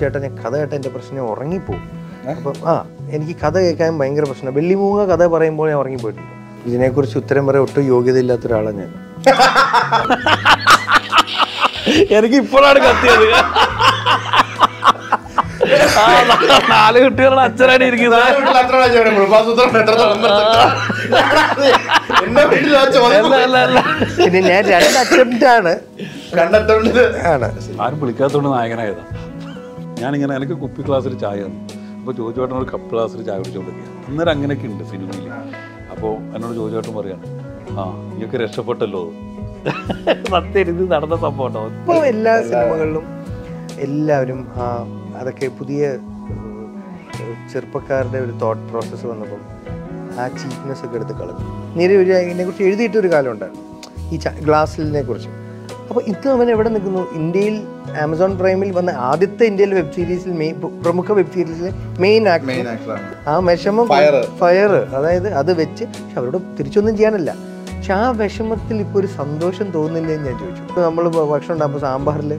ചേട്ടാ ഞാൻ കഥ കേട്ട എൻ്റെ പ്രശ്നം ഉറങ്ങിപ്പോകും അപ്പം ആ എനിക്ക് കഥ കേൾക്കാൻ ഭയങ്കര പ്രശ്നം വെള്ളിമൂങ്ങ കഥ പറയുമ്പോൾ ഞാൻ ഉറങ്ങിപ്പോയിട്ടുണ്ട് ഇതിനെക്കുറിച്ച് ഉത്തരം പറയാൻ ഒട്ടും യോഗ്യതയില്ലാത്ത ഒരാളാണ് ഞാൻ എനിക്ക് ഇപ്പോഴാണ് കത്തിയത് നാല് കുട്ടികളുടെ അച്ഛനാണ് ഇരിക്കുന്നത് പിന്നെ ഞാൻ രണ്ട് ആണ് ആണ് ആരും വിളിക്കാത്തോണ്ട് നായകനായതാ ഞാനിങ്ങനെ എനിക്ക് കുപ്പി ഗ്ലാസ്സിൽ ചായ തന്നു അപ്പോൾ ജോജുവേട്ടൻ ഒരു കപ്പ് ഗ്ലാസ്സിൽ ചായ കുടിച്ചുകൊണ്ടിരിക്കുക അന്നേരം അങ്ങനെയൊക്കെ ഉണ്ട് സിനിമയിൽ അപ്പോൾ എന്നോട് ജോജുവേട്ടൻ പറയാണ് ആ ഇയൊക്കെ രക്ഷപ്പെട്ടല്ലോ സത്യരുത് നടന്ന സംഭവം ഇപ്പോൾ എല്ലാ സിനിമകളിലും എല്ലാവരും അതൊക്കെ പുതിയ ചെറുപ്പക്കാരുടെ ഒരു തോട്ട് പ്രോസസ്സ് വന്നപ്പം ആ ചീപ്നെസ് ഒക്കെ എടുത്ത് കളഞ്ഞു നേരെ ഒരു ഇതിനെക്കുറിച്ച് എഴുതിയിട്ടൊരു കാലം ഉണ്ടായിരുന്നു ഈ ഗ്ലാസ്സിനെ കുറിച്ച് അപ്പോൾ ഇത് അവൻ എവിടെ നിൽക്കുന്നു ഇന്ത്യയിൽ ആമസോൺ പ്രൈമിൽ വന്ന ആദ്യത്തെ ഇന്ത്യയിലെ വെബ് സീരീസിൽ പ്രമുഖ വെബ് സീരീസിലെ മെയിൻ ആക്ടർ ആ വിഷമം ഫയർ അതായത് അത് വെച്ച് പക്ഷെ അവരോട് തിരിച്ചൊന്നും ചെയ്യാനല്ല പക്ഷെ ആ വിഷമത്തിൽ ഇപ്പൊ ഒരു സന്തോഷം തോന്നുന്നില്ല എന്ന് ഞാൻ ചോദിച്ചു നമ്മൾ ഭക്ഷണം ഉണ്ടാകുമ്പോൾ സാമ്പാറിൽ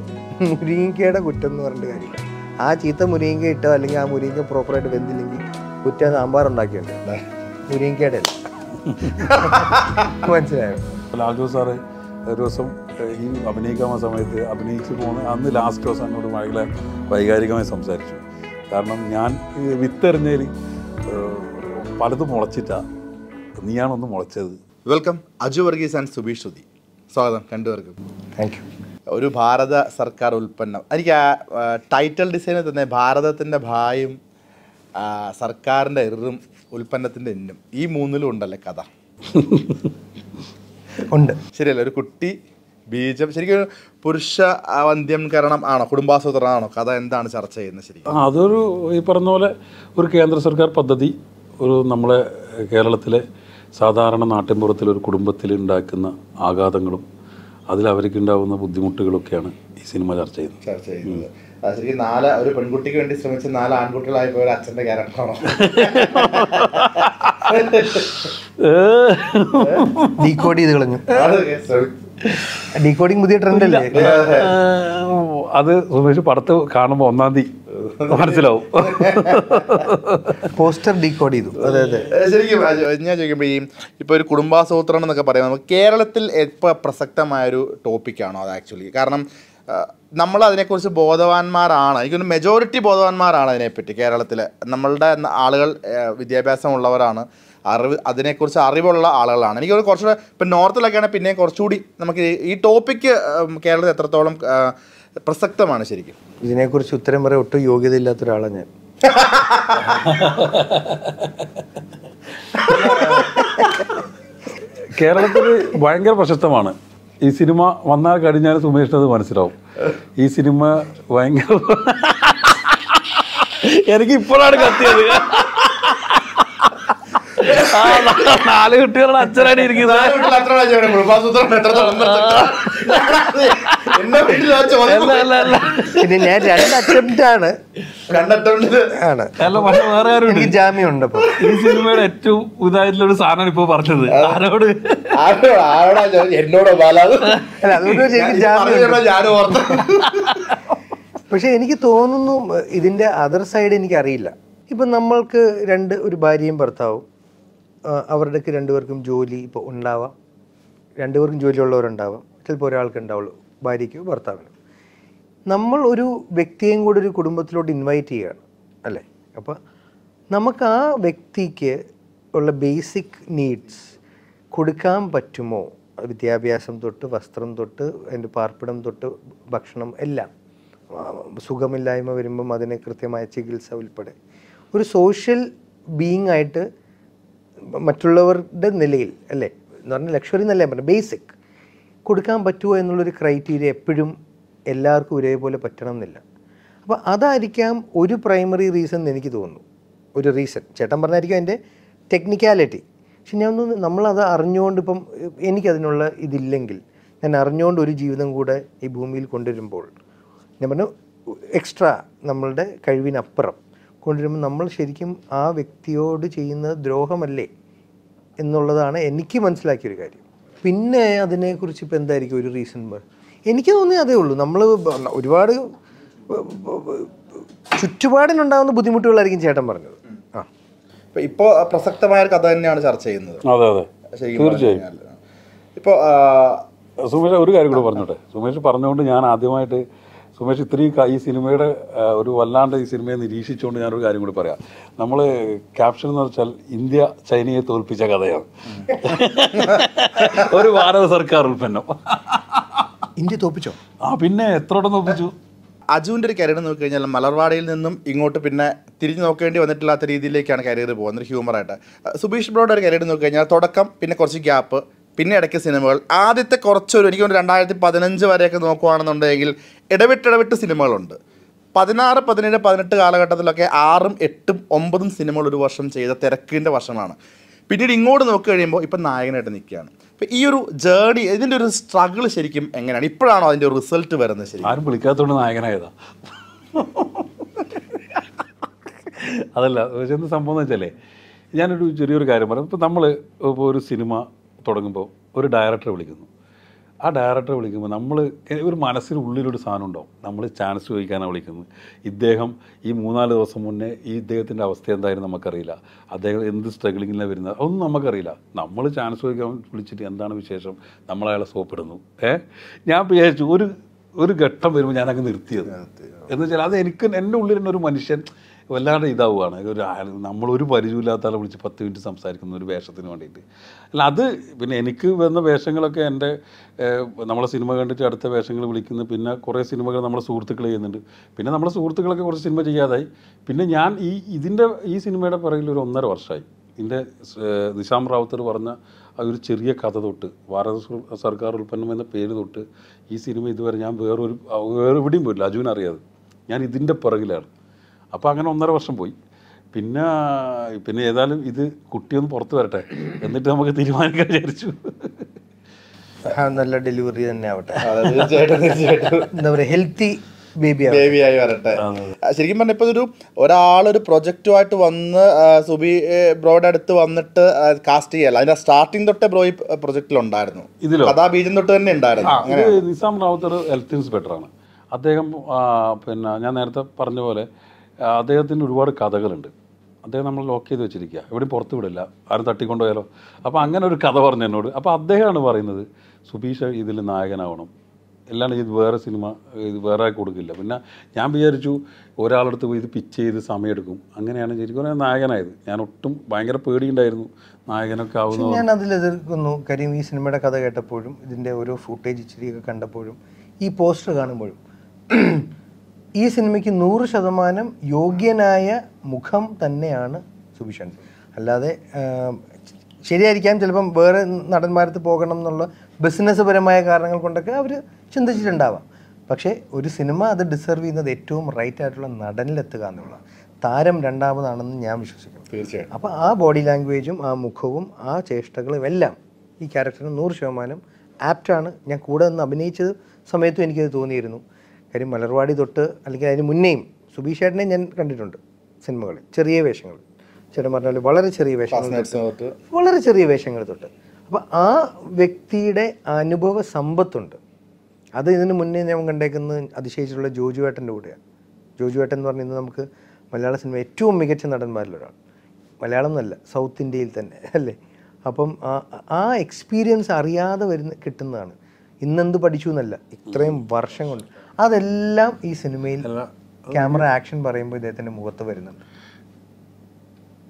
മുരിങ്ങയുടെ കുറ്റം എന്ന് പറഞ്ഞിട്ട് കാര്യമില്ല ആ ചീത്ത മുരിങ്ങ ഇട്ടോ അല്ലെങ്കിൽ ആ മുരിങ്ങ പ്രോപ്പറായിട്ട് വെന്തില്ലെങ്കിൽ കുറ്റ സാമ്പാർ ഉണ്ടാക്കിയുണ്ട് മുരിങ്ങയുടെ അല്ല മനസ്സിലായോ ലാൽജു ഒരു ദിവസം ഈ അഭിനയിക്കാൻ പോകുന്ന സമയത്ത് അഭിനയിച്ച് പോകുന്ന അന്ന് ലാസ്റ്റ് ദിവസം എന്നോട് മകളെ വൈകാരികമായി സംസാരിച്ചു കാരണം ഞാൻ വിത്തെറിഞ്ഞതിൽ പലതും മുളച്ചിട്ടാണ് നീയാണൊന്ന് മുളച്ചത് വെൽക്കം അജു വർഗീസ് ആൻഡ് സുബീഷ് ശ്രുതി സ്വാഗതം കണ്ടുപേർക്കും താങ്ക് യു ഒരു ഭാരത സർക്കാർ ഉൽപ്പന്നം എനിക്ക് ആ ടൈറ്റൽ ഡിസൈനിൽ തന്നെ ഭാരതത്തിൻ്റെ ഭായും സർക്കാരിൻ്റെ എറും ഉൽപ്പന്നത്തിൻ്റെ എന്നും ഈ മൂന്നിലും ഉണ്ടല്ലേ കഥ ഉണ്ട് ശരിയല്ല ഒരു കുട്ടി ബീജം ശരിക്കും പുരുഷ വന്ധ്യം കാരണം ആണോ കഥ എന്താണ് ചർച്ച ചെയ്യുന്നത് ശരിക്കും അതൊരു ഈ പറഞ്ഞ പോലെ ഒരു കേന്ദ്ര സർക്കാർ പദ്ധതി ഒരു നമ്മളെ കേരളത്തിലെ സാധാരണ നാട്ടിൻപുറത്തിൽ ഒരു കുടുംബത്തിൽ ഉണ്ടാക്കുന്ന ആഘാതങ്ങളും അതിൽ ഉണ്ടാകുന്ന ബുദ്ധിമുട്ടുകളൊക്കെയാണ് ഈ സിനിമ ചർച്ച ചെയ്യുന്നത് ചർച്ച ചെയ്യുന്നത് ശരിക്കും നാല് ഒരു പെൺകുട്ടിക്ക് വേണ്ടി ശ്രമിച്ച് നാല് ആൺകുട്ടികളായി പോയ അച്ഛന്റെ ക്യാരക്ടറാണോ ഡീകോഡ് ചെയ്ത് കളഞ്ഞു ഡീകോഡിങ് പുതിയ ട്രെൻഡ് അല്ലേ അത് സുമേഷ് പടത്ത് കാണുമ്പോൾ ഒന്നാം തീയതി മനസ്സിലാവും പോസ്റ്റർ ഡീകോഡ് ചെയ്തു അതെ അതെ ശരിക്കും ഞാൻ ചോദിക്കുമ്പോൾ ഈ ഒരു കുടുംബാസൂത്രണം എന്നൊക്കെ പറയുമ്പോൾ കേരളത്തിൽ ഇപ്പോൾ പ്രസക്തമായൊരു ടോപ്പിക്കാണോ അത് ആക്ച്വലി കാരണം നമ്മൾ അതിനെക്കുറിച്ച് ബോധവാന്മാരാണ് എനിക്കൊരു മെജോറിറ്റി ബോധവാന്മാരാണ് അതിനെപ്പറ്റി കേരളത്തിൽ നമ്മളുടെ ആളുകൾ വിദ്യാഭ്യാസമുള്ളവരാണ് അറിവ് അതിനെക്കുറിച്ച് അറിവുള്ള ആളുകളാണ് എനിക്ക് കുറച്ചുകൂടെ ഇപ്പം നോർത്തിലൊക്കെയാണ് പിന്നെ കുറച്ചുകൂടി നമുക്ക് ഈ ടോപ്പിക്ക് കേരളത്തിൽ എത്രത്തോളം പ്രസക്തമാണ് ശരിക്കും ഇതിനെക്കുറിച്ച് ഉത്തരം പറയാൻ ഒട്ടും യോഗ്യത ഇല്ലാത്ത ഒരാളാണ് ഞാൻ കേരളത്തിൽ ഭയങ്കര പ്രശസ്തമാണ് ഈ സിനിമ വന്നാൽ കഴിഞ്ഞാൽ സുമേഷിനത് മനസ്സിലാവും ഈ സിനിമ ഭയങ്കര എനിക്ക് ഇപ്പോഴാണ് കത്തിയത് നാല് കുട്ടികളുടെ അച്ഛനാണ് ഇരിക്കുന്നത് ഇനി ഞാൻ രണ്ട് അറ്റംപ്റ്റ് ആണ് ആണ് എനിക്ക് ജാമ്യം ഉണ്ട് അപ്പൊ ഈ സിനിമയുടെ ഏറ്റവും ഇതായിട്ടുള്ള ഒരു സാധനമാണ് ഇപ്പൊ പറഞ്ഞത് ആരോട് എന്നോടോ അല്ല അതുകൊണ്ട് ശരിക്കും ജാമ്യം പക്ഷെ എനിക്ക് തോന്നുന്നു ഇതിന്റെ അതർ സൈഡ് എനിക്ക് അറിയില്ല ഇപ്പം നമ്മൾക്ക് രണ്ട് ഒരു ഭാര്യയും ഭർത്താവും അവരുടെക്ക് രണ്ടുപേർക്കും ജോലി ഇപ്പോൾ ഉണ്ടാവാം രണ്ടുപേർക്കും ജോലിയുള്ളവരുണ്ടാവാം ചിലപ്പോൾ ഒരാൾക്ക് ഉണ്ടാവുള്ളൂ ഭാര്യയ്ക്കോ ഭർത്താവിനോ നമ്മൾ ഒരു വ്യക്തിയെയും കൂടെ ഒരു കുടുംബത്തിലോട്ട് ഇൻവൈറ്റ് ചെയ്യുകയാണ് അല്ലേ അപ്പോൾ നമുക്ക് ആ വ്യക്തിക്ക് ഉള്ള ബേസിക് നീഡ്സ് കൊടുക്കാൻ പറ്റുമോ വിദ്യാഭ്യാസം തൊട്ട് വസ്ത്രം തൊട്ട് അതിൻ്റെ പാർപ്പിടം തൊട്ട് ഭക്ഷണം എല്ലാം സുഖമില്ലായ്മ വരുമ്പം അതിന് കൃത്യമായ ചികിത്സ ഉൾപ്പെടെ ഒരു സോഷ്യൽ ബീങ് ആയിട്ട് മറ്റുള്ളവരുടെ നിലയിൽ അല്ലേ എന്ന് പറഞ്ഞാൽ ലക്ഷറി എന്നല്ലേ പറഞ്ഞു ബേസിക് കൊടുക്കാൻ പറ്റുമോ എന്നുള്ളൊരു ക്രൈറ്റീരിയ എപ്പോഴും എല്ലാവർക്കും ഒരേപോലെ പറ്റണം എന്നില്ല അപ്പോൾ അതായിരിക്കാം ഒരു പ്രൈമറി റീസൺ എന്ന് എനിക്ക് തോന്നുന്നു ഒരു റീസൺ ചേട്ടൻ പറഞ്ഞായിരിക്കും അതിൻ്റെ ടെക്നിക്കാലിറ്റി പക്ഷെ ഞാൻ ഒന്ന് നമ്മളത് അറിഞ്ഞുകൊണ്ട് ഇപ്പം എനിക്കതിനുള്ള ഇതില്ലെങ്കിൽ ഞാൻ അറിഞ്ഞുകൊണ്ട് ഒരു ജീവിതം കൂടെ ഈ ഭൂമിയിൽ കൊണ്ടുവരുമ്പോൾ ഞാൻ പറഞ്ഞു എക്സ്ട്രാ നമ്മളുടെ കഴിവിനപ്പുറം കൊണ്ടുവരുമ്പോൾ നമ്മൾ ശരിക്കും ആ വ്യക്തിയോട് ചെയ്യുന്ന ദ്രോഹമല്ലേ എന്നുള്ളതാണ് എനിക്ക് മനസ്സിലാക്കിയൊരു കാര്യം പിന്നെ അതിനെക്കുറിച്ച് ഇപ്പം എന്തായിരിക്കും ഒരു റീസൺ എനിക്ക് തോന്നി അതേ ഉള്ളൂ നമ്മൾ ഒരുപാട് ചുറ്റുപാടിനുണ്ടാകുന്ന ബുദ്ധിമുട്ടുകളായിരിക്കും ചേട്ടൻ പറഞ്ഞത് ആ ഇപ്പോൾ പ്രസക്തമായ കഥ തന്നെയാണ് ചർച്ച ചെയ്യുന്നത് അതെ അതെ തീർച്ചയായും ഇപ്പോൾ സുമേഷ് ഒരു കാര്യം കൂടെ പറഞ്ഞോട്ടെ സുമേഷ് പറഞ്ഞുകൊണ്ട് ഞാൻ ആദ്യമായിട്ട് സുമേഷ് ഇത്രയും ഈ സിനിമയുടെ ഒരു വല്ലാണ്ട് ഈ സിനിമയെ നിരീക്ഷിച്ചുകൊണ്ട് ഞാനൊരു കാര്യം കൂടി പറയാം നമ്മൾ ക്യാപ്ഷൻ എന്ന് വെച്ചാൽ ഇന്ത്യ ചൈനയെ തോൽപ്പിച്ച കഥയാണ് ഒരു ഭാരത സർക്കാർ ഉൽപ്പന്നം ഇന്ത്യ തോൽപ്പിച്ചോ ആ പിന്നെ എത്രയോടെ തോൽപ്പിച്ചു അജുവിൻ്റെ ഒരു കരിയർ കഴിഞ്ഞാൽ മലർവാടിയിൽ നിന്നും ഇങ്ങോട്ട് പിന്നെ തിരിഞ്ഞു നോക്കേണ്ടി വന്നിട്ടില്ലാത്ത രീതിയിലേക്കാണ് കരിയർ പോകുന്നത് ഹ്യൂമറായിട്ട് സുബീഷ് ബ്രോയുടെ ഒരു കരിയർ കഴിഞ്ഞാൽ തുടക്കം പിന്നെ കുറച്ച് ഗ്യാപ്പ് പിന്നെ ഇടയ്ക്ക് സിനിമകൾ ആദ്യത്തെ കുറച്ചൊരു എനിക്ക് രണ്ടായിരത്തി പതിനഞ്ച് വരെയൊക്കെ നോക്കുകയാണെന്നുണ്ടെങ്കിൽ ഇടവിട്ടിടവിട്ട് സിനിമകളുണ്ട് പതിനാറ് പതിനേഴ് പതിനെട്ട് കാലഘട്ടത്തിലൊക്കെ ആറും എട്ടും ഒമ്പതും സിനിമകൾ ഒരു വർഷം ചെയ്ത തിരക്കിൻ്റെ വർഷമാണ് പിന്നീട് ഇങ്ങോട്ട് നോക്കി കഴിയുമ്പോൾ ഇപ്പം നായകനായിട്ട് നിൽക്കുകയാണ് അപ്പം ഈ ഒരു ജേർണി ഇതിൻ്റെ ഒരു സ്ട്രഗിൾ ശരിക്കും എങ്ങനെയാണ് ഇപ്പോഴാണോ അതിൻ്റെ റിസൾട്ട് വരുന്നത് ശരി ആരും വിളിക്കാത്തതുകൊണ്ട് നായകനായതാ അതല്ല എന്താ സംഭവം എന്ന് വെച്ചാലേ ഞാനൊരു ചെറിയൊരു കാര്യം പറയാം ഇപ്പോൾ നമ്മൾ ഇപ്പോൾ ഒരു സിനിമ തുടങ്ങുമ്പോൾ ഒരു ഡയറക്ടറെ വിളിക്കുന്നു ആ ഡയറക്ടറെ വിളിക്കുമ്പോൾ നമ്മൾ ഒരു മനസ്സിന് ഉള്ളിലൊരു സാധനം ഉണ്ടാവും നമ്മൾ ചാൻസ് ചോദിക്കാനാണ് വിളിക്കുന്നത് ഇദ്ദേഹം ഈ മൂന്നാല് ദിവസം മുന്നേ ഈ ഇദ്ദേഹത്തിൻ്റെ അവസ്ഥ എന്തായാലും നമുക്കറിയില്ല അദ്ദേഹം എന്ത് സ്ട്രഗിളിങ്ങിലാണ് വരുന്നത് അതൊന്നും നമുക്കറിയില്ല നമ്മൾ ചാൻസ് ചോദിക്കാൻ വിളിച്ചിട്ട് എന്താണ് വിശേഷം നമ്മളയാളെ അയാളെ സോപ്പിടുന്നു ഏ ഞാൻ വിചാരിച്ചു ഒരു ഒരു ഘട്ടം വരുമ്പോൾ ഞാനങ്ങ് നിർത്തിയത് എന്ന് വെച്ചാൽ അത് എനിക്ക് എൻ്റെ ഉള്ളിൽ തന്നെ ഒരു മനുഷ്യൻ വല്ലാണ്ട് ഇതാവുകയാണ് ഒരു നമ്മളൊരു പരിചയമില്ലാത്ത ആളെ വിളിച്ച് പത്ത് മിനിറ്റ് സംസാരിക്കുന്ന ഒരു വേഷത്തിന് വേണ്ടിയിട്ട് അല്ല അത് പിന്നെ എനിക്ക് വന്ന വേഷങ്ങളൊക്കെ എൻ്റെ നമ്മളെ സിനിമ കണ്ടിട്ട് അടുത്ത വേഷങ്ങൾ വിളിക്കുന്നു പിന്നെ കുറേ സിനിമകൾ നമ്മളെ സുഹൃത്തുക്കൾ ചെയ്യുന്നുണ്ട് പിന്നെ നമ്മളെ സുഹൃത്തുക്കളൊക്കെ കുറച്ച് സിനിമ ചെയ്യാതായി പിന്നെ ഞാൻ ഈ ഇതിൻ്റെ ഈ സിനിമയുടെ പുറകിൽ ഒരു ഒന്നര വർഷമായി ഇതിൻ്റെ നിശാം റാവത്തർ പറഞ്ഞ ആ ഒരു ചെറിയ കഥ തൊട്ട് ഭാരത സർക്കാർ ഉൽപ്പന്നം എന്ന പേര് തൊട്ട് ഈ സിനിമ ഇതുവരെ ഞാൻ വേറൊരു വേറെ എവിടെയും പോയില്ല അജുവിനറിയാതെ ഞാൻ ഇതിൻ്റെ പുറകിലാണ് അപ്പോൾ അങ്ങനെ ഒന്നര വർഷം പോയി പിന്നെ പിന്നെ ഏതായാലും ഇത് കുട്ടിയൊന്ന് പുറത്ത് വരട്ടെ എന്നിട്ട് നമുക്ക് തീരുമാനിക്കാൻ വിചാരിച്ചു നല്ല ഡെലിവറി തന്നെ ആവട്ടെ എന്താ പറയുക ഹെൽത്തി ബേബിയായി വരട്ടെ ശരിക്കും പറഞ്ഞ ഇപ്പൊ ഒരു ഒരാളൊരു പ്രൊജക്റ്റുമായിട്ട് വന്ന് സുബി ബ്രോയുടെ അടുത്ത് വന്നിട്ട് കാസ്റ്റ് ചെയ്യല്ല അതിന്റെ സ്റ്റാർട്ടിങ് തൊട്ടേ ബ്രോ ഈ പ്രൊജക്റ്റിൽ ഉണ്ടായിരുന്നു ഇതിലോ കഥാബീജം തൊട്ട് തന്നെ ഉണ്ടായിരുന്നു നിസാം റാവത്ത് ഒരു ഹെൽത്ത് ഇൻസ്പെക്ടറാണ് അദ്ദേഹം പിന്നെ ഞാൻ നേരത്തെ പറഞ്ഞ പോലെ അദ്ദേഹത്തിന് ഒരുപാട് കഥകളുണ്ട് അദ്ദേഹം നമ്മൾ ലോക്ക് ചെയ്ത് വെച്ചിരിക്കുക എവിടെയും പുറത്തു വിടില്ല ആരും തട്ടിക്കൊണ്ടുപോയാലോ അപ്പോൾ അങ്ങനെ ഒരു കഥ പറഞ്ഞു എന്നോട് അപ്പോൾ അദ്ദേഹമാണ് പറയുന്നത് സുബീഷ് ഇതിൽ നായകനാവണം എല്ലാം ഇത് വേറെ സിനിമ ഇത് വേറെ കൊടുക്കില്ല പിന്നെ ഞാൻ വിചാരിച്ചു ഒരാളടുത്ത് പോയി ഇത് പിച്ച് ചെയ്ത് സമയമെടുക്കും അങ്ങനെയാണ് ശരിക്കും നായകനായത് ഞാൻ ഒട്ടും ഭയങ്കര പേടിയുണ്ടായിരുന്നു നായകനൊക്കെ ആവുന്നു ഞാൻ അതിൽ എതിർക്കുന്നു കരീം ഈ സിനിമയുടെ കഥ കേട്ടപ്പോഴും ഇതിൻ്റെ ഓരോ ഫുട്ടേജ് ഇച്ചിരിയൊക്കെ കണ്ടപ്പോഴും ഈ പോസ്റ്റർ കാണുമ്പോഴും ഈ സിനിമയ്ക്ക് നൂറ് ശതമാനം യോഗ്യനായ മുഖം തന്നെയാണ് സുഭിഷൺ അല്ലാതെ ശരിയായിരിക്കാം ചിലപ്പം വേറെ നടന്മാരത്ത് പോകണം എന്നുള്ള ബിസിനസ് പരമായ കാരണങ്ങൾ കൊണ്ടൊക്കെ അവർ ചിന്തിച്ചിട്ടുണ്ടാവാം പക്ഷേ ഒരു സിനിമ അത് ഡിസർവ് ചെയ്യുന്നത് ഏറ്റവും റൈറ്റ് ആയിട്ടുള്ള നടനിലെത്തുക എന്നുള്ള താരം രണ്ടാമതാണെന്ന് ഞാൻ വിശ്വസിക്കുന്നു തീർച്ചയായും അപ്പോൾ ആ ബോഡി ലാംഗ്വേജും ആ മുഖവും ആ ചേഷ്ടകളും എല്ലാം ഈ ക്യാരക്ടറിന് നൂറ് ശതമാനം ആപ്റ്റാണ് ഞാൻ കൂടെ നിന്ന് അഭിനയിച്ചത് സമയത്തും എനിക്കത് തോന്നിയിരുന്നു കാര്യം മലർവാടി തൊട്ട് അല്ലെങ്കിൽ അതിന് മുന്നേയും സുബീഷേട്ടനെ ഞാൻ കണ്ടിട്ടുണ്ട് സിനിമകളിൽ ചെറിയ വേഷങ്ങൾ ചേട്ടൻ പറഞ്ഞാൽ വളരെ ചെറിയ വേഷങ്ങൾ വളരെ ചെറിയ വേഷങ്ങൾ തൊട്ട് അപ്പോൾ ആ വ്യക്തിയുടെ അനുഭവ സമ്പത്തുണ്ട് അത് ഇതിന് മുന്നേ ഞാൻ കണ്ടേക്കുന്നത് അതിശയിച്ചിട്ടുള്ള ജോജു ഏട്ടൻ്റെ കൂടെയാണ് ജോജു ഏട്ടൻ എന്ന് പറയുന്നത് നമുക്ക് മലയാള സിനിമ ഏറ്റവും മികച്ച നടന്മാരിലൊരാൾ മലയാളം എന്നല്ല സൗത്ത് ഇന്ത്യയിൽ തന്നെ അല്ലേ അപ്പം ആ എക്സ്പീരിയൻസ് അറിയാതെ വരുന്ന കിട്ടുന്നതാണ് ഇന്നെന്ത് പഠിച്ചു എന്നല്ല ഇത്രയും വർഷം കൊണ്ട് അതെല്ലാം ഈ സിനിമയിൽ ക്യാമറ ആക്ഷൻ പറയുമ്പോൾ ഇദ്ദേഹത്തിന്റെ മുഖത്ത് വരുന്നുണ്ട്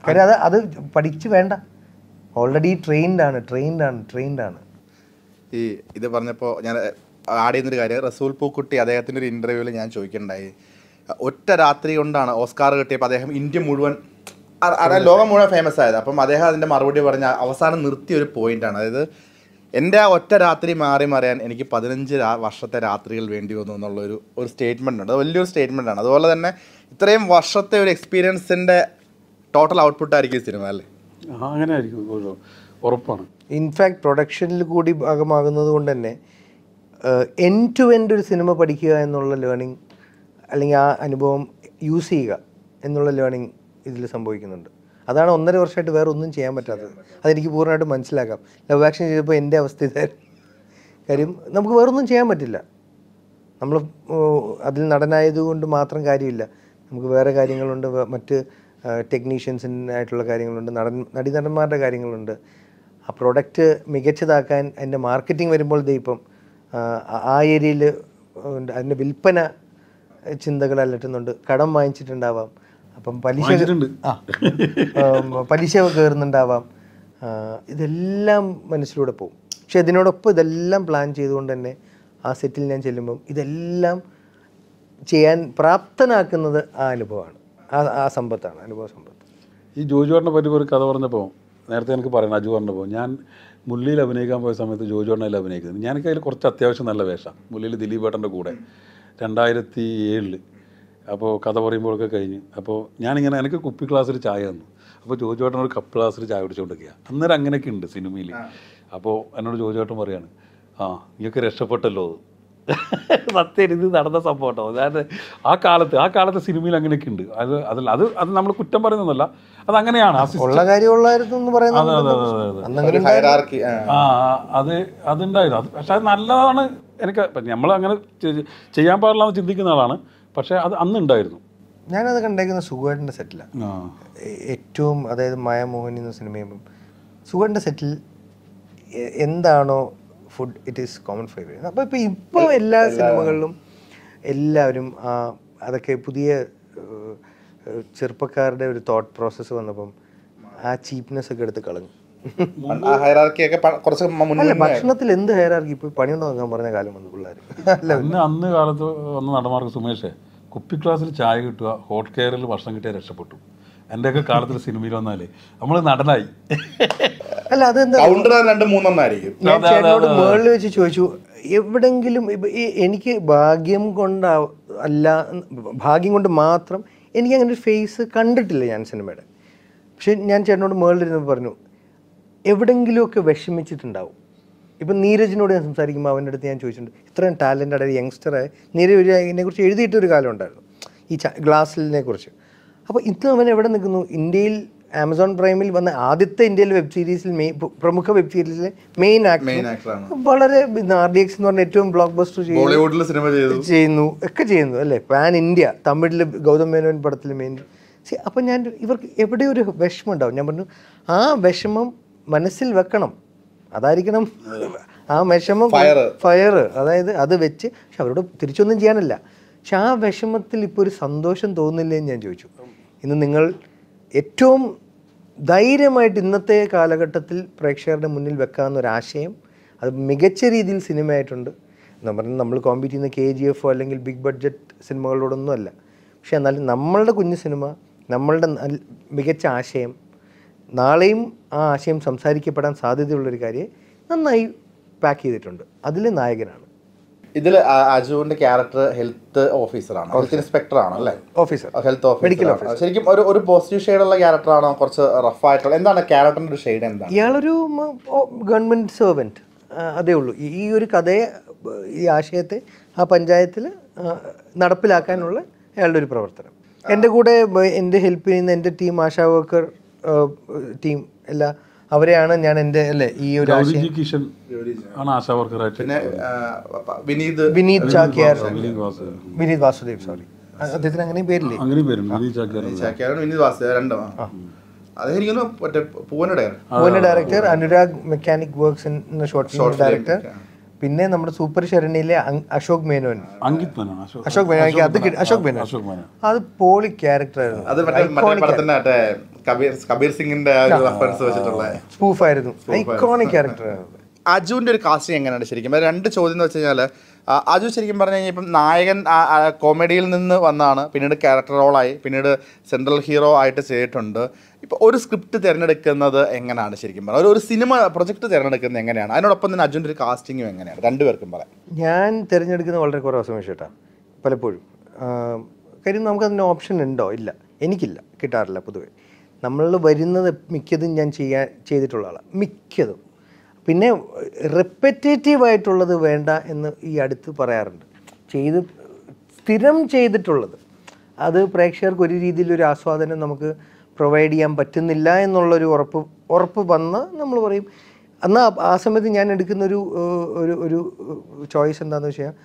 കാര്യം അത് അത് പഠിച്ചു വേണ്ട ഓൾറെഡി ട്രെയിൻഡ് ആണ് ട്രെയിൻഡ് ആണ് ട്രെയിൻഡ് ആണ് ഈ ഇത് പറഞ്ഞപ്പോൾ ഞാൻ ആഡ് ചെയ്യുന്നൊരു കാര്യം റസൂൽ പൂക്കുട്ടി അദ്ദേഹത്തിൻ്റെ ഒരു ഇൻ്റർവ്യൂവിൽ ഞാൻ ചോദിക്കണ്ടായി ഒറ്റ രാത്രി കൊണ്ടാണ് ഓസ്കാർ കിട്ടിയപ്പോൾ അദ്ദേഹം ഇന്ത്യ മുഴുവൻ അതായത് ലോകം മുഴുവൻ ഫേമസ് ആയത് അപ്പം അദ്ദേഹം അതിൻ്റെ മറുപടി പറഞ്ഞ അവസാനം നിർത്തിയ ഒരു പോയിന്റാണ് അതായത് എൻ്റെ ആ ഒറ്റ രാത്രി മാറി മറിയാൻ എനിക്ക് പതിനഞ്ച് വർഷത്തെ രാത്രികൾ വേണ്ടി വന്നു എന്നുള്ളൊരു ഒരു സ്റ്റേറ്റ്മെൻ്റ് ഉണ്ട് അത് വലിയൊരു സ്റ്റേറ്റ്മെൻ്റ് ആണ് അതുപോലെ തന്നെ ഇത്രയും വർഷത്തെ ഒരു എക്സ്പീരിയൻസിൻ്റെ ടോട്ടൽ ഔട്ട്പുട്ട് ആയിരിക്കും സിനിമ അല്ലേ അങ്ങനെ ആയിരിക്കും ഉറപ്പാണ് ഇൻഫാക്ട് പ്രൊഡക്ഷനിൽ കൂടി ഭാഗമാകുന്നത് കൊണ്ട് തന്നെ എൻ ടു എൻഡ് ഒരു സിനിമ പഠിക്കുക എന്നുള്ള ലേണിംഗ് അല്ലെങ്കിൽ ആ അനുഭവം യൂസ് ചെയ്യുക എന്നുള്ള ലേണിംഗ് ഇതിൽ സംഭവിക്കുന്നുണ്ട് അതാണ് ഒന്നര വർഷമായിട്ട് വേറെ ഒന്നും ചെയ്യാൻ പറ്റാത്തത് അതെനിക്ക് പൂർണ്ണമായിട്ട് മനസ്സിലാക്കാം ലവ് ആക്ഷൻ ചെയ്തപ്പോൾ എൻ്റെ അവസ്ഥ ഇതായിരുന്നു കാര്യം നമുക്ക് വേറൊന്നും ചെയ്യാൻ പറ്റില്ല നമ്മൾ അതിൽ നടനായതുകൊണ്ട് മാത്രം കാര്യമില്ല നമുക്ക് വേറെ കാര്യങ്ങളുണ്ട് മറ്റ് ടെക്നീഷ്യൻസിനായിട്ടുള്ള കാര്യങ്ങളുണ്ട് നടൻ നടന്മാരുടെ കാര്യങ്ങളുണ്ട് ആ പ്രൊഡക്റ്റ് മികച്ചതാക്കാൻ അതിൻ്റെ മാർക്കറ്റിംഗ് വരുമ്പോൾ ഇപ്പം ആ ഏരിയയിൽ അതിൻ്റെ വിൽപ്പന ചിന്തകൾ അലട്ടുന്നുണ്ട് കടം വാങ്ങിച്ചിട്ടുണ്ടാവാം അപ്പം പലിശ ആ പലിശ കയറുന്നുണ്ടാവാം ഇതെല്ലാം മനസ്സിലൂടെ പോകും പക്ഷെ ഇതിനോടൊപ്പം ഇതെല്ലാം പ്ലാൻ ചെയ്തുകൊണ്ട് തന്നെ ആ സെറ്റിൽ ഞാൻ ചെല്ലുമ്പം ഇതെല്ലാം ചെയ്യാൻ പ്രാപ്തനാക്കുന്നത് ആ അനുഭവമാണ് ആ ആ സമ്പത്താണ് അനുഭവ സമ്പത്ത് ഈ ജോജുവാറിനെ പറ്റി ഒരു കഥ പറഞ്ഞപ്പോൾ നേരത്തെ എനിക്ക് പറയണം അജു പറഞ്ഞപ്പോൾ ഞാൻ മുല്ലിയിൽ അഭിനയിക്കാൻ പോയ സമയത്ത് ജോജുവാറിനല്ല അഭിനയിക്കുന്നത് ഞാനൊക്കെ അതിൽ കുറച്ച് അത്യാവശ്യം നല്ല വേഷം മുല്ലിയിൽ ദിലീപ് ഏട്ടൻ്റെ കൂടെ രണ്ടായിരത്തി ഏഴിൽ അപ്പോൾ കഥ പറയുമ്പോഴൊക്കെ കഴിഞ്ഞ് അപ്പോൾ ഞാനിങ്ങനെ എനിക്ക് കുപ്പി ക്ലാസ്സിൽ ചായ തന്നു അപ്പോൾ ജോജുവേട്ടൻ ഒരു കപ്പ് ക്ലാസ്സിൽ ചായ കുടിച്ചുകൊണ്ടിരിക്കുക അന്നേരം അങ്ങനെയൊക്കെ ഉണ്ട് സിനിമയിൽ അപ്പോൾ എന്നോട് ജോജുവേട്ടൻ പറയാണ് ആ നീയൊക്കെ രക്ഷപ്പെട്ടല്ലോ സത്യം ഇത് നടന്ന സംഭവം കേട്ടോ അതായത് ആ കാലത്ത് ആ കാലത്തെ സിനിമയിൽ അങ്ങനെയൊക്കെ ഉണ്ട് അത് അതല്ല അത് അത് നമ്മൾ കുറ്റം പറയുന്നതല്ല അത് അങ്ങനെയാണ് ഉള്ള ആ അത് അതുണ്ടായിരുന്നു അത് പക്ഷെ അത് നല്ലതാണ് എനിക്ക് നമ്മൾ അങ്ങനെ ചെയ്യാൻ പാടില്ല എന്ന് ചിന്തിക്കുന്ന ആളാണ് പക്ഷേ അത് അന്ന് ഉണ്ടായിരുന്നു ഞാനത് കണ്ടേക്കുന്ന സുഖമായിട്ടിൻ്റെ സെറ്റിലാണ് ഏറ്റവും അതായത് മോഹൻ എന്ന സിനിമയും സുഖൻ്റെ സെറ്റിൽ എന്താണോ food it is common favourite അപ്പോൾ ഇപ്പോൾ ഇപ്പോൾ എല്ലാ സിനിമകളിലും എല്ലാവരും അതൊക്കെ പുതിയ ചെറുപ്പക്കാരുടെ ഒരു തോട്ട് പ്രോസസ്സ് വന്നപ്പം ആ ചീപ്നെസ് ഒക്കെ എടുത്ത് കളഞ്ഞു ഭക്ഷണത്തിൽ എന്ത് ഹൈറാർക്കി ഇപ്പൊ പണിയുണ്ടോ ഞാൻ പറഞ്ഞ കാലം വന്നു പിള്ളേർ അന്ന് അന്ന് കാലത്ത് വന്ന നടമാർക്ക് സുമേഷേ കുപ്പി ക്ലാസ്സിൽ ചായ കിട്ടുക ഹോട്ട് കെയറിൽ ഭക്ഷണം കിട്ടിയ രക്ഷപ്പെട്ടു എൻ്റെയൊക്കെ കാലത്തിൽ സിനിമയിൽ വന്നാലേ നമ്മൾ നടനായി അല്ല അത് വെച്ച് ചോദിച്ചു എവിടെങ്കിലും എനിക്ക് ഭാഗ്യം കൊണ്ട അല്ല ഭാഗ്യം കൊണ്ട് മാത്രം എനിക്ക് അങ്ങനെ ഒരു ഫേസ് കണ്ടിട്ടില്ല ഞാൻ സിനിമയുടെ പക്ഷെ ഞാൻ ചേട്ടനോട് മേളിലിരുന്ന് പറഞ്ഞു എവിടെയെങ്കിലുമൊക്കെ വിഷമിച്ചിട്ടുണ്ടാവും ഇപ്പം നീരജിനോട് ഞാൻ സംസാരിക്കുമ്പോൾ അവൻ്റെ അടുത്ത് ഞാൻ ചോദിച്ചിട്ടുണ്ട് ഇത്രയും ടാലൻ്റ് ഒരു യങ്സ്റ്ററെ നീരജ് ഒരു ഇതിനെക്കുറിച്ച് എഴുതിയിട്ടൊരു കാലം ഉണ്ടായിരുന്നു ഈ ഗ്ലാസ്സിനെ കുറിച്ച് അപ്പോൾ ഇന്ന് അവൻ എവിടെ നിൽക്കുന്നു ഇന്ത്യയിൽ ആമസോൺ പ്രൈമിൽ വന്ന ആദ്യത്തെ ഇന്ത്യയിലെ വെബ് സീരീസിൽ മെയിൻ പ്രമുഖ വെബ് സീരീസിലെ മെയിൻ ആക്ടർ വളരെ ആർ ഡി എക്സ് എന്ന് പറഞ്ഞ ഏറ്റവും ബ്ലോക്ക് ബസ്റ്റർ ബോളിവുഡിൽ സിനിമ ചെയ്യുന്നു ഒക്കെ ചെയ്യുന്നു അല്ലേ പാൻ ഇന്ത്യ തമിഴിൽ ഗൗതം മേനോൻ പടത്തിൽ മെയിൻ സി അപ്പം ഞാൻ ഇവർക്ക് എവിടെ ഒരു വിഷമം ഉണ്ടാവും ഞാൻ പറഞ്ഞു ആ വിഷമം മനസ്സിൽ വെക്കണം അതായിരിക്കണം ആ വിഷമം ഫയർ അതായത് അത് വെച്ച് പക്ഷെ അവരോട് തിരിച്ചൊന്നും ചെയ്യാനല്ല പക്ഷെ ആ വിഷമത്തിൽ ഇപ്പോൾ ഒരു സന്തോഷം എന്ന് ഞാൻ ചോദിച്ചു ഇന്ന് നിങ്ങൾ ഏറ്റവും ധൈര്യമായിട്ട് ഇന്നത്തെ കാലഘട്ടത്തിൽ പ്രേക്ഷകരുടെ മുന്നിൽ വെക്കാമെന്നൊരാശയം ഒരു ആശയം അത് മികച്ച രീതിയിൽ സിനിമയായിട്ടുണ്ട് എന്ന് പറഞ്ഞാൽ നമ്മൾ കോമ്പീറ്റ് ചെയ്യുന്ന കെ ജി എഫോ അല്ലെങ്കിൽ ബിഗ് ബഡ്ജറ്റ് സിനിമകളോടൊന്നും അല്ല പക്ഷേ എന്നാലും നമ്മളുടെ കുഞ്ഞു സിനിമ നമ്മളുടെ മികച്ച ആശയം നാളെയും ആ ആശയം സംസാരിക്കപ്പെടാൻ സാധ്യതയുള്ളൊരു കാര്യം നന്നായി പാക്ക് ചെയ്തിട്ടുണ്ട് അതിൽ നായകനാണ് ഇതിൽ അജുവിന്റെ ക്യാരക്ടർ ഹെൽത്ത് ഓഫീസറാണ് ഹെൽത്ത് ഇൻസ്പെക്ടർ ആണ് അല്ലേ ഓഫീസർ ഹെൽത്ത് ഓഫീസർ ശരിക്കും ഒരു ഒരു പോസിറ്റീവ് ഷെയ്ഡുള്ള ക്യാരക്ടറാണോ കുറച്ച് റഫ് ആയിട്ടുള്ള എന്താണ് ക്യാരക്ടറിന്റെ ഷെയ്ഡ് എന്താണ് ഇയാളൊരു ഗവൺമെന്റ് സെർവൻറ്റ് അതേ ഉള്ളൂ ഈ ഒരു കഥയെ ഈ ആശയത്തെ ആ പഞ്ചായത്തിൽ നടപ്പിലാക്കാനുള്ള അയാളുടെ ഒരു പ്രവർത്തനം എൻ്റെ കൂടെ എൻ്റെ ഹെൽപ്പ് ചെയ്യുന്ന എൻ്റെ ടീം ആശാ വർക്കർ ടീം എല്ലാ അവരെയാണ് ഞാൻ എന്റെ അല്ലെ ഈ ഒരു ആണ് ആശാ വിനീത് വിനീത് വിനീത് വാസുദേവ് സോറി അദ്ദേഹത്തിന് അങ്ങനെയും പേരില്ലേ അങ്ങനെ വിനീത് വാസുദേവ് അദ്ദേഹം director Anurag mechanic works short director പിന്നെ നമ്മുടെ സൂപ്പർ ശരണിയിലെ അശോക് മേനോൻ അങ്കിത് മേനോൻ അശോക് മേനോൻ അത് അശോക് മേനോൻ അശോക് മേനോൻ അത് പോളി ക്യാരക്ടറായിരുന്നു അത് കബീർ കബീർ സിംഗിന്റെ റെഫറൻസ് വെച്ചിട്ടുള്ള സ്പൂഫായിരുന്നു ഐക്കോണിക് ക്യാരക്ടറായിരുന്നു അജുവിന്റെ ഒരു കാസ്റ്റിംഗ് എങ്ങനെയാണ് ശരിക്കും രണ്ട് ചോദ്യം എന്ന് വെച്ച് അത് ശരിക്കും പറഞ്ഞു കഴിഞ്ഞാൽ ഇപ്പം നായകൻ കോമഡിയിൽ നിന്ന് വന്നാണ് പിന്നീട് ക്യാരക്ടർ റോളായി പിന്നീട് സെൻട്രൽ ഹീറോ ആയിട്ട് ചെയ്തിട്ടുണ്ട് ഇപ്പോൾ ഒരു സ്ക്രിപ്റ്റ് തിരഞ്ഞെടുക്കുന്നത് എങ്ങനെയാണ് ശരിക്കും പറഞ്ഞാൽ ഒരു സിനിമ പ്രൊജക്ട് തിരഞ്ഞെടുക്കുന്നത് എങ്ങനെയാണ് അതിനോടൊപ്പം തന്നെ അജുൻ്റെ ഒരു കാസ്റ്റിങ്ങും എങ്ങനെയാണ് രണ്ടുപേർക്കും പറയാം ഞാൻ തിരഞ്ഞെടുക്കുന്നത് വളരെ കുറവ് സുമേഷേട്ടാ പലപ്പോഴും കാര്യം നമുക്ക് അതിന് ഓപ്ഷൻ ഉണ്ടോ ഇല്ല എനിക്കില്ല കിട്ടാറില്ല പൊതുവേ നമ്മൾ വരുന്നത് മിക്കതും ഞാൻ ചെയ്യാൻ ചെയ്തിട്ടുള്ള ആളാണ് മിക്കതും പിന്നെ റിപ്പറ്റേറ്റീവ് ആയിട്ടുള്ളത് വേണ്ട എന്ന് ഈ അടുത്ത് പറയാറുണ്ട് ചെയ്ത് സ്ഥിരം ചെയ്തിട്ടുള്ളത് അത് പ്രേക്ഷകർക്ക് ഒരു രീതിയിലൊരു ആസ്വാദനം നമുക്ക് പ്രൊവൈഡ് ചെയ്യാൻ പറ്റുന്നില്ല എന്നുള്ളൊരു ഉറപ്പ് ഉറപ്പ് വന്ന് നമ്മൾ പറയും എന്നാൽ ആ സമയത്ത് ഞാൻ എടുക്കുന്നൊരു ഒരു ഒരു ചോയ്സ് എന്താണെന്ന് വെച്ച് കഴിഞ്ഞാൽ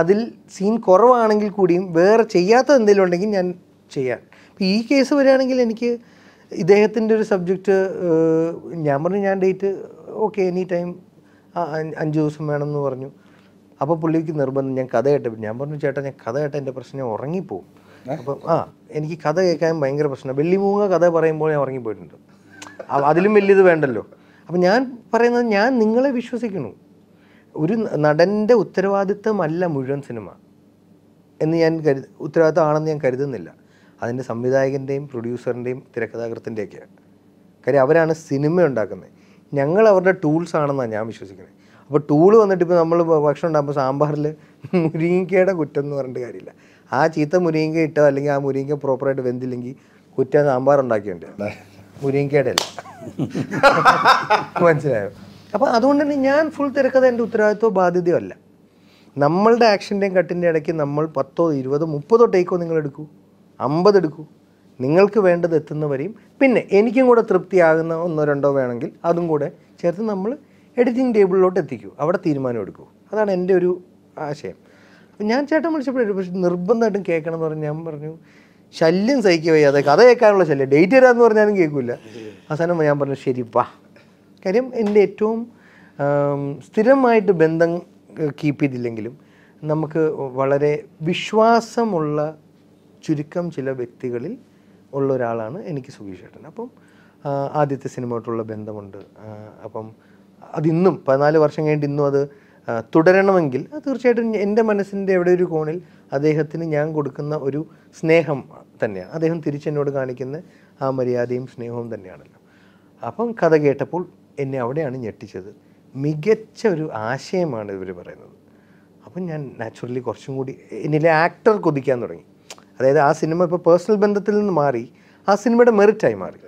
അതിൽ സീൻ കുറവാണെങ്കിൽ കൂടിയും വേറെ ചെയ്യാത്ത എന്തെങ്കിലും ഉണ്ടെങ്കിൽ ഞാൻ ചെയ്യാൻ അപ്പോൾ ഈ കേസ് വരികയാണെങ്കിൽ എനിക്ക് ഇദ്ദേഹത്തിൻ്റെ ഒരു സബ്ജക്റ്റ് ഞാൻ പറഞ്ഞു ഞാൻ ഡേറ്റ് ഓക്കെ എനി ടൈം അഞ്ച് ദിവസം വേണമെന്ന് പറഞ്ഞു അപ്പോൾ പുള്ളിക്ക് നിർബന്ധം ഞാൻ കഥ കേട്ട ഞാൻ പറഞ്ഞു ചേട്ടാ ഞാൻ കഥ കേട്ട എൻ്റെ പ്രശ്നം ഉറങ്ങിപ്പോവും അപ്പം ആ എനിക്ക് കഥ കേൾക്കാൻ ഭയങ്കര പ്രശ്നമാണ് വെള്ളിമൂങ്ങ കഥ പറയുമ്പോൾ ഞാൻ ഉറങ്ങിപ്പോയിട്ടുണ്ട് അതിലും വലിയത് വേണ്ടല്ലോ അപ്പം ഞാൻ പറയുന്നത് ഞാൻ നിങ്ങളെ വിശ്വസിക്കുന്നു ഒരു നടൻ്റെ ഉത്തരവാദിത്തമല്ല മുഴുവൻ സിനിമ എന്ന് ഞാൻ കരുതി ഉത്തരവാദിത്തമാണെന്ന് ഞാൻ കരുതുന്നില്ല അതിൻ്റെ സംവിധായകൻ്റെയും പ്രൊഡ്യൂസറിൻ്റെയും തിരക്കഥാകൃത്തിൻ്റെയൊക്കെയാണ് കാര്യം അവരാണ് സിനിമ ഉണ്ടാക്കുന്നത് ഞങ്ങൾ അവരുടെ ടൂൾസ് ആണെന്നാണ് ഞാൻ വിശ്വസിക്കുന്നത് അപ്പോൾ ടൂൾ വന്നിട്ട് ഇപ്പോൾ നമ്മൾ ഭക്ഷണം ഉണ്ടാകുമ്പോൾ സാമ്പാറിൽ മുരിങ്ങയുടെ കുറ്റം എന്ന് പറഞ്ഞിട്ട് കാര്യമില്ല ആ ചീത്ത മുരിങ്ങ ഇട്ടോ അല്ലെങ്കിൽ ആ മുരിങ്ങ പ്രോപ്പറായിട്ട് വെന്തില്ലെങ്കിൽ കുറ്റ സാമ്പാർ ഉണ്ടാക്കിയുണ്ട് മുരിങ്ങയുടെ അല്ല മനസ്സിലായോ അപ്പോൾ അതുകൊണ്ട് തന്നെ ഞാൻ ഫുൾ തിരക്കഥ എൻ്റെ ഉത്തരവാദിത്വമോ ബാധ്യതയോ അല്ല നമ്മളുടെ ആക്ഷൻ്റെയും കട്ടിൻ്റെ ഇടയ്ക്ക് നമ്മൾ പത്തോ ഇരുപതോ മുപ്പതോ ടേക്കോ നിങ്ങൾ എടുക്കൂ അമ്പത് എടുക്കൂ നിങ്ങൾക്ക് വേണ്ടത് എത്തുന്നവരെയും പിന്നെ എനിക്കും കൂടെ തൃപ്തിയാകുന്ന ഒന്നോ രണ്ടോ വേണമെങ്കിൽ അതും കൂടെ ചേർത്ത് നമ്മൾ എഡിറ്റിംഗ് ടേബിളിലോട്ട് എത്തിക്കൂ അവിടെ തീരുമാനം എടുക്കൂ അതാണ് എൻ്റെ ഒരു ആശയം ഞാൻ ചേട്ടൻ വിളിച്ചപ്പോഴും പക്ഷെ നിർബന്ധമായിട്ടും കേൾക്കണം എന്ന് പറഞ്ഞു ഞാൻ പറഞ്ഞു ശല്യം സഹിക്കുകയോ അതെ കഥ കേൾക്കാനുള്ള ശല്യം ഡേറ്റ് തരാമെന്ന് പറഞ്ഞാലും കേൾക്കില്ല അവസാനം ഞാൻ പറഞ്ഞു ശരി വാ കാര്യം എൻ്റെ ഏറ്റവും സ്ഥിരമായിട്ട് ബന്ധം കീപ്പ് ചെയ്തില്ലെങ്കിലും നമുക്ക് വളരെ വിശ്വാസമുള്ള ചുരുക്കം ചില വ്യക്തികളിൽ ഉള്ള ഒരാളാണ് എനിക്ക് സുഗീഷ് ഏട്ടൻ അപ്പം ആദ്യത്തെ സിനിമയോട്ടുള്ള ബന്ധമുണ്ട് അപ്പം അതിന്നും പതിനാല് വർഷം കഴിഞ്ഞിട്ട് ഇന്നും അത് തുടരണമെങ്കിൽ തീർച്ചയായിട്ടും എൻ്റെ മനസ്സിൻ്റെ എവിടെ ഒരു കോണിൽ അദ്ദേഹത്തിന് ഞാൻ കൊടുക്കുന്ന ഒരു സ്നേഹം തന്നെയാണ് അദ്ദേഹം തിരിച്ചെന്നോട് കാണിക്കുന്ന ആ മര്യാദയും സ്നേഹവും തന്നെയാണല്ലോ അപ്പം കഥ കേട്ടപ്പോൾ എന്നെ അവിടെയാണ് ഞെട്ടിച്ചത് മികച്ച ഒരു ആശയമാണ് ഇവർ പറയുന്നത് അപ്പം ഞാൻ നാച്ചുറലി കുറച്ചും കൂടി എന്നിലെ ആക്ടർ കൊതിക്കാൻ തുടങ്ങി അതായത് ആ സിനിമ ഇപ്പോൾ പേഴ്സണൽ ബന്ധത്തിൽ നിന്ന് മാറി ആ സിനിമയുടെ മെറിറ്റായി മാറി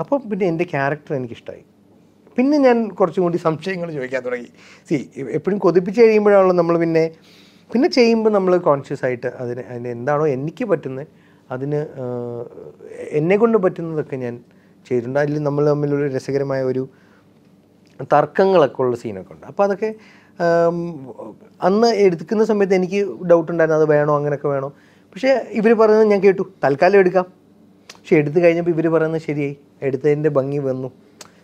അപ്പം പിന്നെ എൻ്റെ ക്യാരക്ടർ എനിക്കിഷ്ടമായി പിന്നെ ഞാൻ കുറച്ചും കൂടി സംശയങ്ങൾ ചോദിക്കാൻ തുടങ്ങി സി എപ്പോഴും കൊതിപ്പിച്ച് കഴിയുമ്പോഴാണല്ലോ നമ്മൾ പിന്നെ പിന്നെ ചെയ്യുമ്പോൾ നമ്മൾ കോൺഷ്യസ് ആയിട്ട് അതിന് അതിന് എന്താണോ എനിക്ക് പറ്റുന്നത് അതിന് എന്നെ കൊണ്ട് പറ്റുന്നതൊക്കെ ഞാൻ ചെയ്തിട്ടുണ്ട് അതിൽ നമ്മൾ തമ്മിലൊരു രസകരമായ ഒരു തർക്കങ്ങളൊക്കെ ഉള്ള സീനൊക്കെ ഉണ്ട് അപ്പോൾ അതൊക്കെ അന്ന് എടുക്കുന്ന സമയത്ത് എനിക്ക് ഡൗട്ട് അത് വേണോ അങ്ങനെയൊക്കെ വേണോ പക്ഷേ ഇവർ പറയുന്നത് ഞാൻ കേട്ടു തൽക്കാലം എടുക്കാം പക്ഷെ എടുത്തു കഴിഞ്ഞപ്പോൾ ഇവർ പറയുന്നത് ശരിയായി എടുത്തതിൻ്റെ ഭംഗി വന്നു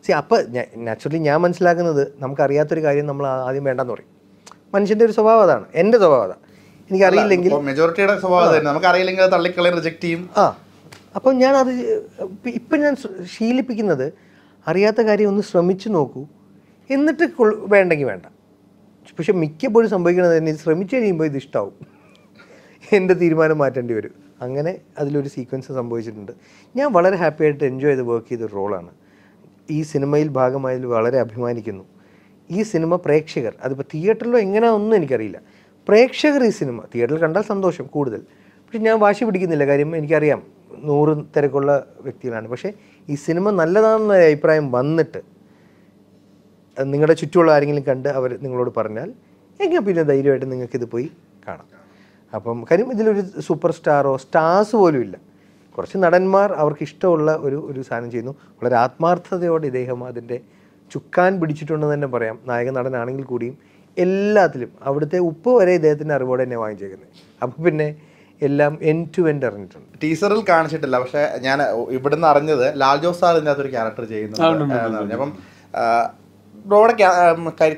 സി അപ്പോൾ നാച്ചുറലി ഞാൻ മനസ്സിലാക്കുന്നത് നമുക്കറിയാത്തൊരു കാര്യം നമ്മൾ ആദ്യം വേണ്ടെന്ന് പറയും മനുഷ്യൻ്റെ ഒരു സ്വഭാവം അതാണ് എൻ്റെ സ്വഭാവം അതാണ് എനിക്കറിയില്ലെങ്കിൽ മെജോറിറ്റിയുടെ സ്വഭാവം നമുക്കറിയില്ലെങ്കിൽ തള്ളിക്കളയും റിജക്റ്റ് ചെയ്യും ആ അപ്പോൾ ഞാൻ അത് ഇപ്പം ഞാൻ ശീലിപ്പിക്കുന്നത് അറിയാത്ത കാര്യം ഒന്ന് ശ്രമിച്ചു നോക്കൂ എന്നിട്ട് വേണ്ടെങ്കിൽ വേണ്ട പക്ഷെ മിക്കപ്പോഴും സംഭവിക്കുന്നത് തന്നെ ശ്രമിച്ചു കഴിയുമ്പോൾ ഇത് ഇഷ്ടമാവും എൻ്റെ തീരുമാനം മാറ്റേണ്ടി വരും അങ്ങനെ അതിലൊരു സീക്വൻസ് സംഭവിച്ചിട്ടുണ്ട് ഞാൻ വളരെ ഹാപ്പി ആയിട്ട് എൻജോയ് ചെയ്ത് വർക്ക് ചെയ്ത റോളാണ് ഈ സിനിമയിൽ ഭാഗമായതിൽ വളരെ അഭിമാനിക്കുന്നു ഈ സിനിമ പ്രേക്ഷകർ അതിപ്പോൾ തിയേറ്ററിലോ എങ്ങനെയാണെന്നും എനിക്കറിയില്ല പ്രേക്ഷകർ ഈ സിനിമ തിയേറ്ററിൽ കണ്ടാൽ സന്തോഷം കൂടുതൽ പക്ഷെ ഞാൻ വാശി പിടിക്കുന്നില്ല കാര്യം എനിക്കറിയാം നൂറ് തിരക്കുള്ള വ്യക്തികളാണ് പക്ഷേ ഈ സിനിമ നല്ലതാണെന്ന അഭിപ്രായം വന്നിട്ട് നിങ്ങളുടെ ചുറ്റുമുള്ള ആരെങ്കിലും കണ്ട് അവർ നിങ്ങളോട് പറഞ്ഞാൽ എങ്ങനെ പിന്നെ ധൈര്യമായിട്ട് നിങ്ങൾക്കിത് പോയി കാണാം അപ്പം കാര്യം ഇതിലൊരു സൂപ്പർ സ്റ്റാറോ സ്റ്റാർസ് പോലും ഇല്ല കുറച്ച് നടന്മാർ അവർക്ക് ഇഷ്ടമുള്ള ഒരു ഒരു സാധനം ചെയ്യുന്നു വളരെ ആത്മാർത്ഥതയോടെ ഇദ്ദേഹം അതിൻ്റെ ചുക്കാൻ പിടിച്ചിട്ടുണ്ടെന്ന് തന്നെ പറയാം നായക നടനാണെങ്കിൽ കൂടിയും എല്ലാത്തിലും അവിടുത്തെ ഉപ്പ് വരെ ഇദ്ദേഹത്തിൻ്റെ അറിവോടെ തന്നെ വാങ്ങിച്ചേക്കുന്നത് അപ്പോൾ പിന്നെ എല്ലാം എൻ ടു എൻ അറിഞ്ഞിട്ടുണ്ട് ടീച്ചറിൽ കാണിച്ചിട്ടില്ല പക്ഷേ ഞാൻ ഇവിടുന്ന് അറിഞ്ഞത് ലാൽ ജോസ് സാർ ഇതിനകത്തൊരു ക്യാരക്ടർ ചെയ്യുന്നുണ്ട് അപ്പം ബ്രോയുടെ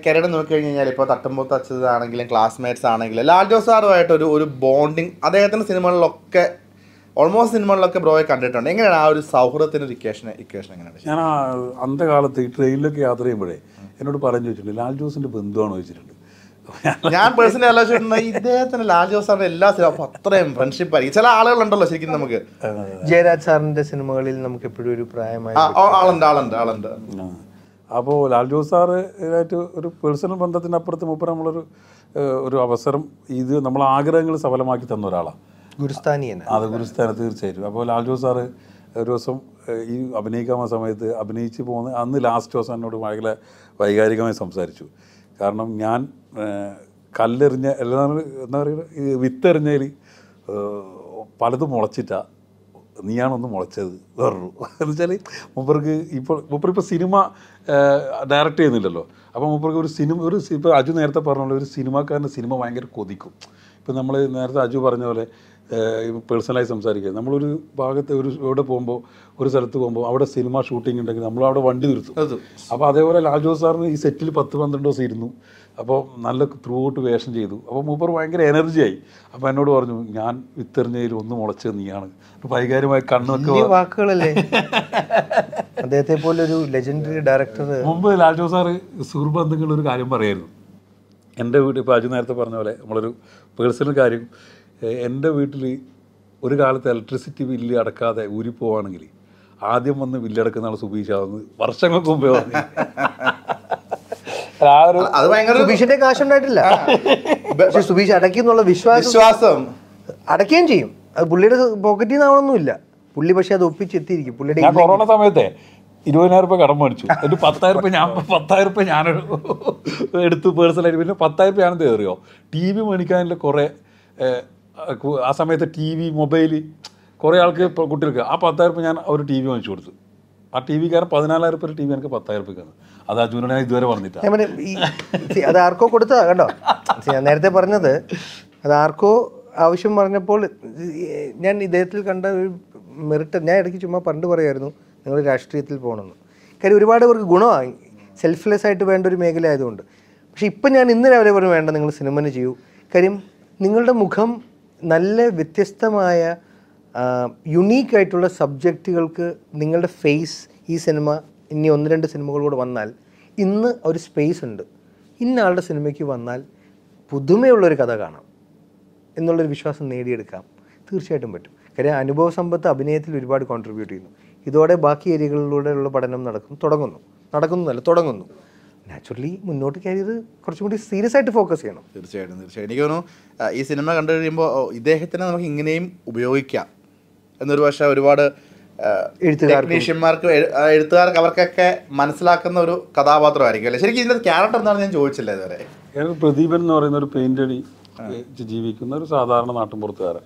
കരിയർ നോക്കി കഴിഞ്ഞാൽ ഇപ്പോൾ തട്ടുമ്പോൾ തച്ചത് ക്ലാസ്മേറ്റ്സ് ആണെങ്കിലും ലാൽജോ സാറുമായിട്ട് ഒരു ബോണ്ടിങ് അദ്ദേഹത്തിൻ്റെ സിനിമകളിലൊക്കെ ഓൾമോസ്റ്റ് സിനിമകളിലൊക്കെ ബ്രോയെ കണ്ടിട്ടുണ്ട് എങ്ങനെയാണ് ആ ഒരു സൗഹൃദത്തിൻ്റെ ഇക്വേഷൻ ഇക്വേഷൻ എങ്ങനെയാണ് ഞാൻ കാലത്ത് ഈ ട്രെയിനിലൊക്കെ യാത്ര ചെയ്യുമ്പോഴേ എന്നോട് പറഞ്ഞു വെച്ചിട്ടുണ്ട് ലാൽ ജോസിൻ്റെ ബന്ധുവാണോ ചോദിച്ചിട്ടുണ്ട് ഞാൻ പേഴ്സണലി ആലോചിച്ചിട്ടുണ്ട് ഇദ്ദേഹത്തിന് ലാൽ ജോസ് എല്ലാ സിനിമ അത്രയും ഫ്രണ്ട്ഷിപ്പ് ആയിരിക്കും ചില ആളുകളുണ്ടല്ലോ ശരിക്കും നമുക്ക് ജയരാജ് സാറിന്റെ സിനിമകളിൽ നമുക്ക് എപ്പോഴും ഒരു പ്രായമായി ആളുണ്ട് ആളുണ്ട് ആളുണ്ട് അപ്പോൾ ലാൽ ജോസ് സാറായിട്ട് ഒരു പേഴ്സണൽ ബന്ധത്തിനപ്പുറത്ത് മുപ്പര നമ്മളൊരു ഒരു അവസരം ഇത് നമ്മൾ ആഗ്രഹങ്ങൾ സഫലമാക്കി തന്ന ഒരാളാണ് ഗുരുസ്ഥാനി അത് ഗുരുസ്ഥാന തീർച്ചയായിട്ടും അപ്പോൾ ലാൽ ജോസ് സാറ് ഒരു ദിവസം ഈ അഭിനയിക്കാൻ സമയത്ത് അഭിനയിച്ച് പോകുന്ന അന്ന് ലാസ്റ്റ് ദിവസം എന്നോട് ഭയങ്കര വൈകാരികമായി സംസാരിച്ചു കാരണം ഞാൻ കല്ലെറിഞ്ഞ എല്ലാ എന്താ പറയുക വിത്തെറിഞ്ഞതിൽ പലതും മുളച്ചിട്ടാണ് നീയാണൊന്ന് മുളച്ചത് വേറൊരു എന്ന് വെച്ചാൽ മൂപ്പർക്ക് ഇപ്പോൾ മുപ്പർ ഇപ്പോൾ സിനിമ ഡയറക്റ്റ് ചെയ്യുന്നില്ലല്ലോ അപ്പോൾ മുപ്പർക്ക് ഒരു സിനിമ ഒരു ഇപ്പോൾ അജു നേരത്തെ പറഞ്ഞുള്ള ഒരു സിനിമാക്കാരൻ്റെ സിനിമ ഭയങ്കര കൊതിക്കും ഇപ്പം നമ്മൾ നേരത്തെ അജു പറഞ്ഞ പോലെ പേഴ്സണലായി സംസാരിക്കുക നമ്മളൊരു ഭാഗത്ത് ഒരു എവിടെ പോകുമ്പോൾ ഒരു സ്ഥലത്ത് പോകുമ്പോൾ അവിടെ സിനിമ ഷൂട്ടിംഗ് ഉണ്ടെങ്കിൽ നമ്മൾ അവിടെ വണ്ടി നിർത്തും അപ്പോൾ അതേപോലെ ലാൽജോ സാറിന് ഈ സെറ്റിൽ പത്ത് പന്ത്രണ്ട് ദിവസം ഇരുന്നു അപ്പോൾ നല്ല ത്രൂ ഔട്ട് വേഷം ചെയ്തു അപ്പോൾ മൂപ്പർ ഭയങ്കര എനർജിയായി അപ്പോൾ എന്നോട് പറഞ്ഞു ഞാൻ വിത്തെറിഞ്ഞതിൽ ഒന്ന് മുളച്ച് നീയാണ് വൈകാരികമായി കണ്ണൊക്കെ വാക്കുകളല്ലേ അദ്ദേഹത്തെ പോലെ ഒരു ലെജൻഡറി ഡയറക്ടർ മുമ്പ് ലാൽജോ സാറ് സുഹൃബന്ധങ്ങൾ ഒരു കാര്യം പറയായിരുന്നു എൻ്റെ വീട്ടിൽ ഇപ്പോൾ അജു നേരത്തെ പറഞ്ഞ പോലെ നമ്മളൊരു പേഴ്സണൽ കാര്യം എൻ്റെ വീട്ടിൽ ഒരു കാലത്ത് ഇലക്ട്രിസിറ്റി ബില്ല് അടക്കാതെ പോവാണെങ്കിൽ ആദ്യം വന്ന് ബില്ലടക്കുന്ന ആൾ സുബീഷ് ആവുന്നത് വർഷങ്ങൾക്ക് മുമ്പേ പറഞ്ഞു അത് ഭയങ്കര സുബീഷിന്റെ കാശ് ഉണ്ടായിട്ടില്ല പക്ഷെ സുബീഷ് അടക്കി എന്നുള്ള വിശ്വാസം വിശ്വാസം അടക്കുകയും ചെയ്യും അത് പുള്ളിയുടെ പോക്കറ്റിൽ നിന്നാവണമെന്നില്ല പുള്ളി പക്ഷെ അത് ഒപ്പിച്ചെത്തിയിരിക്കും പുള്ളിയുടെ കൊറോണ സമയത്തെ ഇരുപതിനായിരം രൂപ കടം മേടിച്ചു എന്നിട്ട് പത്തായിരം രൂപ ഞാൻ പത്തായിരം രൂപ ഞാൻ എടുത്തു പേഴ്സണലായിട്ട് പിന്നെ പത്തായിരം രൂപ ഞാനെന്ത് കയറിയോ ടി വി മേടിക്കാനുള്ള കുറേ ആ സമയത്ത് ടി വി മൊബൈൽ കുറേ ആൾക്ക് കുട്ടികൾക്ക് ആ പത്തായിരം രൂപ ഞാൻ അവർ ടി വി മേടിച്ചു കൊടുത്തു ആ ടി വിക്കാരൻ പതിനാലായിരം റുപ്യ ടി വി എനിക്ക് പത്തായിരം റുപ്യ അത് അജുനോട് ഞാൻ ഇതുവരെ പറഞ്ഞിട്ട് അത് ആർക്കോ കൊടുത്താ കണ്ടോ ഞാൻ നേരത്തെ പറഞ്ഞത് അത് ആർക്കോ ആവശ്യം പറഞ്ഞപ്പോൾ ഞാൻ ഇദ്ദേഹത്തിൽ കണ്ട ഒരു മെറിറ്റ് ഞാൻ ഇടയ്ക്ക് ചുമ്മാ പണ്ട് പറയായിരുന്നു നിങ്ങൾ രാഷ്ട്രീയത്തിൽ പോകണമെന്ന് കാര്യം ഒരുപാട് പേർക്ക് ഗുണമായി സെൽഫ്ലെസ് ആയിട്ട് വേണ്ട ഒരു മേഖല ആയതുകൊണ്ട് പക്ഷേ ഇപ്പം ഞാൻ ഇന്ന് രാവിലെ പറഞ്ഞു വേണ്ട നിങ്ങൾ സിനിമനെ ചെയ്യൂ കാര്യം നിങ്ങളുടെ മുഖം നല്ല വ്യത്യസ്തമായ യുണീക്കായിട്ടുള്ള സബ്ജക്റ്റുകൾക്ക് നിങ്ങളുടെ ഫേസ് ഈ സിനിമ ഇനി ഒന്ന് രണ്ട് സിനിമകളോട് വന്നാൽ ഇന്ന് ഒരു സ്പേസ് ഉണ്ട് ഇന്ന ആളുടെ സിനിമയ്ക്ക് വന്നാൽ പുതുമയുള്ളൊരു കഥ കാണാം എന്നുള്ളൊരു വിശ്വാസം നേടിയെടുക്കാം തീർച്ചയായിട്ടും പറ്റും കാര്യം അനുഭവ സമ്പത്ത് അഭിനയത്തിൽ ഒരുപാട് കോൺട്രിബ്യൂട്ട് ചെയ്യുന്നു ഇതോടെ ബാക്കി ഏരിയകളിലൂടെയുള്ള പഠനം നടക്കും തുടങ്ങുന്നു നടക്കുന്നതല്ല തുടങ്ങുന്നു നാച്ചുറലി മുന്നോട്ട് കയറിയത് കുറച്ചും കൂടി സീരിയസ് ആയിട്ട് ഫോക്കസ് ചെയ്യണം തീർച്ചയായിട്ടും തീർച്ചയായിട്ടും എനിക്ക് തോന്നുന്നു ഈ സിനിമ കണ്ടു കഴിയുമ്പോൾ ഇദ്ദേഹത്തിനെ നമുക്ക് ഇങ്ങനെയും ഉപയോഗിക്കാം എന്നൊരു പക്ഷെ ഒരുപാട് ടെക്നീഷ്യന്മാർക്ക് എഴുത്തുകാർക്ക് അവർക്കൊക്കെ മനസ്സിലാക്കുന്ന ഒരു കഥാപാത്രമായിരിക്കും അല്ലേ ശരിക്കും ഇതിൻ്റെ ക്യാരക്ടർ എന്താണ് ഞാൻ ചോദിച്ചില്ല ഇതുവരെ പ്രദീപൻ എന്ന് പറയുന്ന ഒരു അടി ജീവിക്കുന്ന ഒരു സാധാരണ നാട്ടിൻപുറത്തുകാരൻ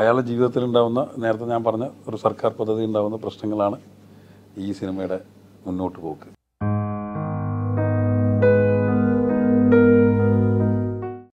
അയാളുടെ ജീവിതത്തിൽ ഉണ്ടാവുന്ന നേരത്തെ ഞാൻ പറഞ്ഞ ഒരു സർക്കാർ പദ്ധതി ഉണ്ടാവുന്ന പ്രശ്നങ്ങളാണ് ഈ സിനിമയുടെ മുന്നോട്ട് പോക്ക്